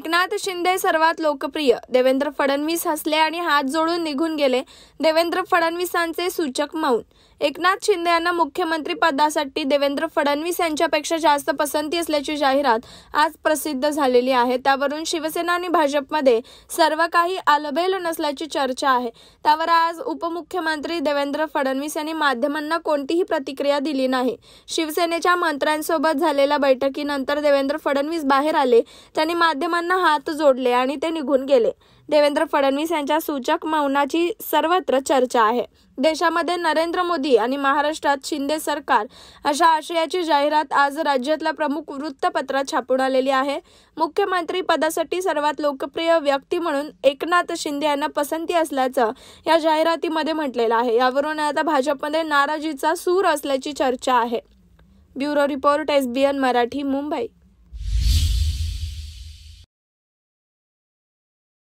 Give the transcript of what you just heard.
एकनाथ शिंदे सर्वात लोकप्रिय देवेंद्र फडणवीस हसले आणि हात जोडून निघून गेले देवेंद्र फडणवीसांचे सूचक मौन एकनाथ शिंदे यांना मुख्यमंत्री पदासाठी देवेंद्र फडणवीस यांच्यापेक्षा जास्त पसंती असल्याची जाहिरात आज प्रसिद्ध झालेली आहे त्यावरून शिवसेना आणि भाजपमध्ये सर्व काही आलबेल नसल्याची चर्चा आहे त्यावर आज उपमुख्यमंत्री देवेंद्र फडणवीस यांनी माध्यमांना कोणतीही प्रतिक्रिया दिली नाही शिवसेनेच्या मंत्र्यांसोबत झालेल्या बैठकीनंतर देवेंद्र फडणवीस बाहेर आले त्यांनी माध्यमांना हात जोडले आणि ते निघून गेले देवेंद्र फडणवीस यांच्या सूचक मौनाची सर्वत्र चर्चा आहे देशामध्ये नरेंद्र मोदी आणि महाराष्ट्रात शिंदे सरकार अशा आशयाची जाहिरात आज राज्यातल्या प्रमुख वृत्तपत्रात छापून आलेली आहे मुख्यमंत्री पदासाठी सर्वात लोकप्रिय व्यक्ती म्हणून एकनाथ शिंदे यांना पसंती असल्याचं या जाहिरातीमध्ये म्हटलेलं आहे यावरून आता भाजपमध्ये नाराजीचा सूर असल्याची चर्चा आहे bureau report SBN Marathi Mumbai